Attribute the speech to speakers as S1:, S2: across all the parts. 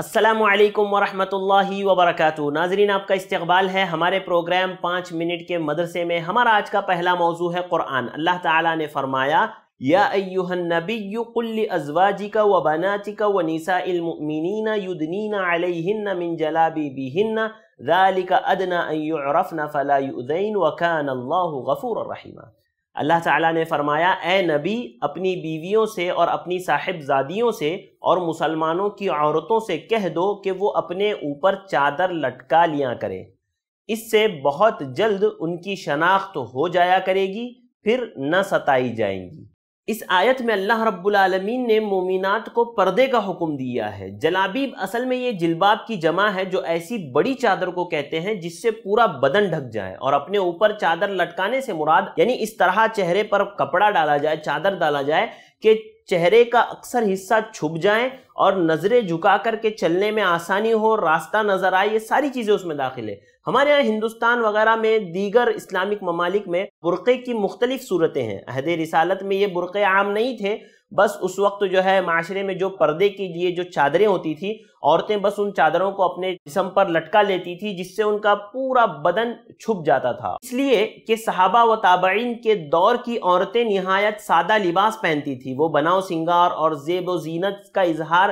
S1: असलकम वरहमल वबरक नाजरीन आपका इस्तबाल है हमारे प्रोग्राम पाँच मिनट के मदरसे में हमारा आज का पहला मौजू है क़ुरान अल्लाह ताला ने फरमाया या नबी अजवाजी का व बनाची का व निसामिन युदनीना अलहिन मिन जलाबी बिहिन ذालिका अदना रफ़ना फ़लाउदैन वकान अल्लाह गफ़ूर अल्लाह ताला ने फरमाया ए नबी अपनी बीवियों से और अपनी साहिबजादियों से और मुसलमानों की औरतों से कह दो कि वो अपने ऊपर चादर लटका लिया करें इससे बहुत जल्द उनकी शनाख्त हो जाया करेगी फिर न सताई जाएंगी इस आयत में अल्लाह रब्बुल ने मोमिनात को पर्दे का हुक्म दिया है जलाबीब असल में ये जिलबाब की जमा है जो ऐसी बड़ी चादर को कहते हैं जिससे पूरा बदन ढक जाए और अपने ऊपर चादर लटकाने से मुराद यानी इस तरह चेहरे पर कपड़ा डाला जाए चादर डाला जाए कि चेहरे का अक्सर हिस्सा छुप जाए और नज़रें झुका करके चलने में आसानी हो रास्ता नज़र आए ये सारी चीज़ें उसमें दाखिल है हमारे यहाँ हिंदुस्तान वगैरह में दीगर इस्लामिक ममालिक में बुरक़े की मुख्तलिफ सूरतें हैं अहद रिसालत में ये बुरक़े आम नहीं थे बस उस वक्त जो है माशरे में जो पर्दे के लिए जो चादरें होती थी औरतें बस उन चादरों को अपने जिसम पर लटका लेती थी जिससे उनका पूरा बदन छुप जाता था इसलिए कि सहाबा व ताबईन के दौर की औरतें नहायत सादा लिबास पहनती थी वो बनाव सिंगार और जेब व जीनत का इजहार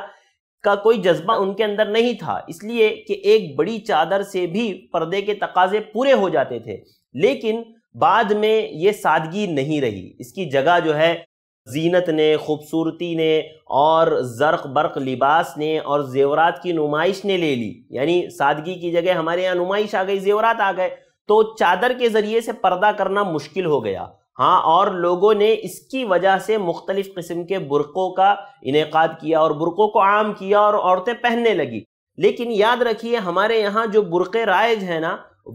S1: का कोई जज्बा उनके अंदर नहीं था इसलिए कि एक बड़ी चादर से भी पर्दे के तकाजे पूरे हो जाते थे लेकिन बाद में ये सादगी नहीं रही इसकी जगह जो है जीनत ने खूबसूरती ने और जर्क बर्क़ लिबास ने और जेवरात की नुमाइश ने ले ली यानी सादगी की जगह हमारे यहाँ नुमाइश आ गई जेवरात आ गए तो चादर के ज़रिए से पर्दा करना मुश्किल हो गया हाँ और लोगों ने इसकी वजह से मुख्तलिफ़ किस्म के बुरक़ों का इनका किया और बुरक़ों को आम किया और औरतें पहनने लगी लेकिन याद रखिए हमारे यहाँ जो बुरक़े राइज हैं ना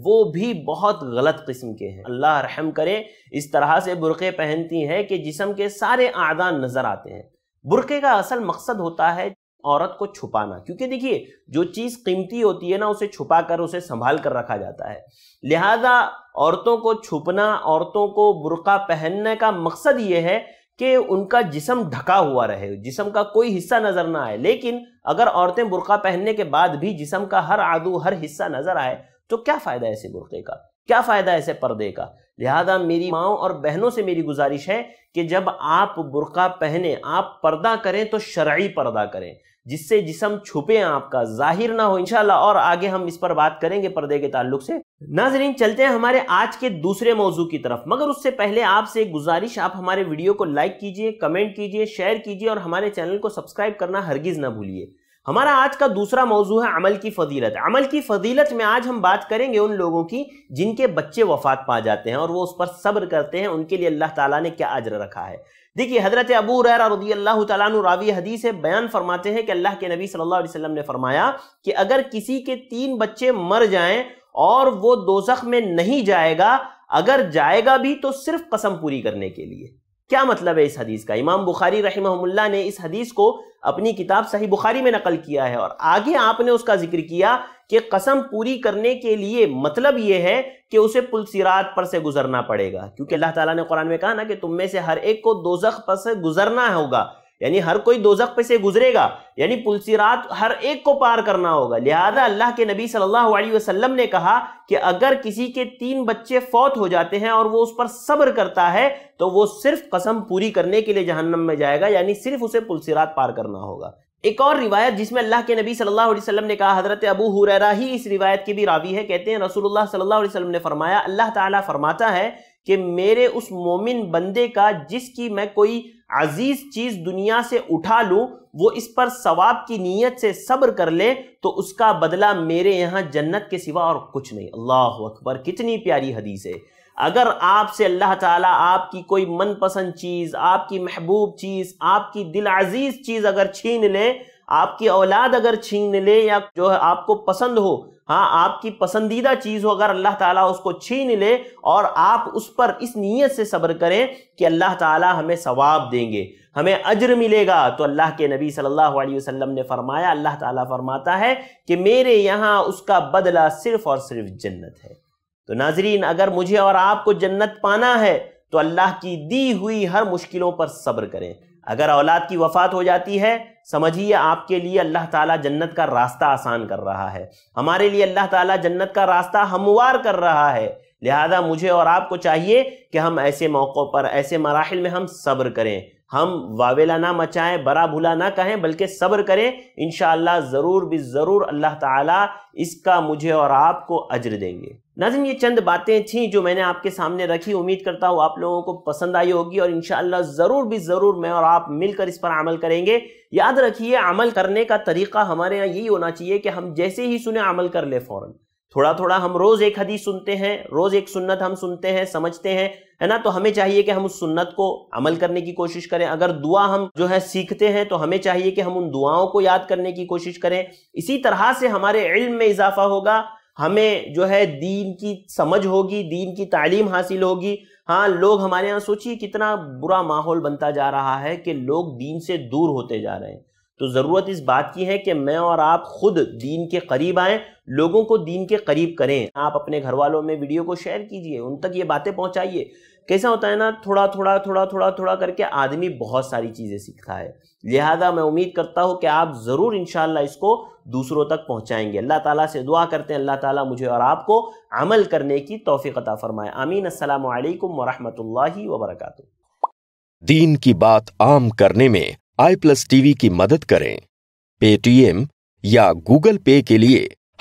S1: वो भी बहुत गलत किस्म के हैं अल्लाह रहम करे इस तरह से बुरक़े पहनती हैं कि जिसम के सारे आदान नज़र आते हैं बुरक़े का असल मकसद होता है औरत को छुपाना क्योंकि देखिए जो चीज़ कीमती होती है ना उसे छुपा कर उसे संभाल कर रखा जाता है लिहाजा औरतों को छुपना औरतों को बुरका पहनने का मकसद ये है कि उनका जिसम ढका हुआ रहे जिसम का कोई हिस्सा नज़र ना आए लेकिन अगर औरतें बुरका पहनने के बाद भी जिसम का हर आदू हर हिस्सा नज़र आए तो क्या फ़ायदा ऐसे बुरके का क्या फ़ायदा ऐसे पर्दे का लिहाजा मेरी माओ और बहनों से मेरी गुजारिश है कि जब आप बुरका पहने आप पर्दा करें तो शराई पर्दा करें जिससे जिसम छुपे आपका जाहिर ना हो इनशाला और आगे हम इस पर बात करेंगे पर्दे के ताल्लुक से नाजरीन चलते हैं हमारे आज के दूसरे मौजू की तरफ मगर उससे पहले आपसे एक गुजारिश आप हमारे वीडियो को लाइक कीजिए कमेंट कीजिए शेयर कीजिए और हमारे चैनल को सब्सक्राइब करना हरगिज ना भूलिए हमारा आज का दूसरा मौजू है अमल की फजीलत अमल की फजीलत में आज हम बात करेंगे उन लोगों की जिनके बच्चे वफात पा जाते हैं और वो उस पर सब्र करते हैं उनके लिए अल्लाह ताला ने क्या अजर रखा है देखिए हजरत अबू रदी अल्लाह तवी हदीस बयान फरमाते हैं कि अल्लाह के नबी सल्लल्लाहु अलैहि वसल्लम ने फरमाया कि अगर किसी के तीन बच्चे मर जाएं और वो दोजख में नहीं जाएगा अगर जाएगा भी तो सिर्फ कसम पूरी करने के लिए क्या मतलब है इस हदीस का इमाम बुखारी रहमहुल्ला ने इस हदीस को अपनी किताब सही बुखारी में नकल किया है और आगे आपने उसका जिक्र किया कि कसम पूरी करने के लिए मतलब यह है कि उसे पुल सिरात पर से गुजरना पड़ेगा क्योंकि अल्लाह ताला ने कुरान में कहा ना कि तुम में से हर एक को दोजख पर से गुजरना होगा यानी हर कोई दोजक पे से गुजरेगा यानी रात हर एक को पार करना होगा लिहाजा अल्लाह के नबी सल्लल्लाहु अलैहि वसल्लम ने कहा कि अगर किसी के तीन बच्चे फौत हो जाते हैं और वो उस पर सब्र करता है तो वो सिर्फ कसम पूरी करने के लिए जहन्नम में जाएगा यानी सिर्फ उसे रात पार करना होगा एक और रिवायत जिसमें अल्लाह के नबी सल्लल्लाहु अलैहि वसल्लम ने कहा हजरत अबू हुरैरा ही इस रिवायत की भी रावी है कहते हैं रसूलुल्लाह सल्लल्लाहु अलैहि वसल्लम ने फरमाया अल्लाह ताला फरमाता है कि मेरे उस मोमिन बंदे का जिसकी मैं कोई अजीज चीज दुनिया से उठा लूं वो इस पर सवाब की नीयत से सब्र कर ले तो उसका बदला मेरे यहाँ जन्नत के सिवा और कुछ नहीं अल्लाह अकबर कितनी प्यारी हदीस है अगर आपसे अल्लाह ताला आपकी कोई मनपसंद चीज़ आपकी महबूब चीज़ आपकी दिल अजीज़ चीज़ अगर छीन ले आपकी औलाद अगर छीन ले या जो है आपको पसंद हो हाँ आपकी पसंदीदा चीज़ हो अगर अल्लाह ताला उसको छीन ले और आप उस पर इस नीयत से सब्र करें कि अल्लाह ताला हमें सवाब देंगे हमें अजर मिलेगा तो अल्लाह के नबी सल्लल्लाहु अलैहि वसल्लम ने फरमाया अल्लाह ताला फरमाता है कि मेरे यहाँ उसका बदला सिर्फ और सिर्फ जन्नत है तो नाजरीन अगर मुझे और आपको जन्नत पाना है तो अल्लाह की दी हुई हर मुश्किलों पर सब्र करें अगर औलाद की वफात हो जाती है समझिए आपके लिए अल्लाह ताला जन्नत का रास्ता आसान कर रहा है हमारे लिए अल्लाह ताला जन्नत का रास्ता हमवार कर रहा है लिहाजा मुझे और आपको चाहिए कि हम ऐसे मौक़ों पर ऐसे मराहल में हम सब्र करें हम वावेला ना मचाएं बरा भुला ना कहें बल्कि सब्र करें इन ज़रूर भी ज़रूर अल्लाह ताला इसका मुझे और आपको अज्र देंगे नाजिम ये चंद बातें थीं जो मैंने आपके सामने रखी उम्मीद करता हूँ आप लोगों को पसंद आई होगी और इन ज़रूर भी ज़रूर मैं और आप मिलकर इस पर अमल करेंगे याद रखिए अमल करने का तरीका हमारे यहाँ यही होना चाहिए कि हम जैसे ही सुने अमल कर ले फ़ौर थोड़ा थोड़ा हम रोज एक हदीस सुनते हैं रोज एक सुन्नत हम सुनते हैं समझते हैं है ना तो हमें चाहिए कि हम उस सुन्नत को अमल करने की कोशिश करें अगर दुआ हम जो है सीखते हैं तो हमें चाहिए कि हम उन दुआओं को याद करने की कोशिश करें इसी तरह से हमारे इल्म में इजाफा होगा हमें जो है दीन की समझ होगी दीन की तालीम हासिल होगी हाँ लोग हमारे यहाँ सोचिए कितना बुरा माहौल बनता जा रहा है कि लोग दीन से दूर होते जा रहे हैं तो ज़रूरत इस बात की है कि मैं और आप खुद दीन के करीब आएँ लोगों को दीन के करीब करें आप अपने घर वालों में वीडियो को शेयर कीजिए उन तक ये बातें पहुंचाइए कैसा होता है ना थोड़ा थोड़ा थोड़ा थोड़ा थोड़ा करके आदमी बहुत सारी चीज़ें सीखता है लिहाजा मैं उम्मीद करता हूँ कि आप ज़रूर इन इसको दूसरों तक पहुँचाएंगे अल्लाह ताला से दुआ करते हैं अल्लाह ताला मुझे और आपको अमल करने की तोफ़ीक़ता फ़रमाए आमीन अल्लाम वरहमल वबरक दीन की बात आम करने में आई प्लस टीवी की मदद करें पेटीएम या गूगल पे के लिए